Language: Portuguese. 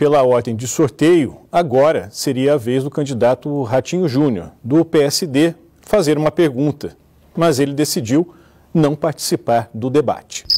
Pela ordem de sorteio, agora seria a vez do candidato Ratinho Júnior, do PSD, fazer uma pergunta, mas ele decidiu não participar do debate.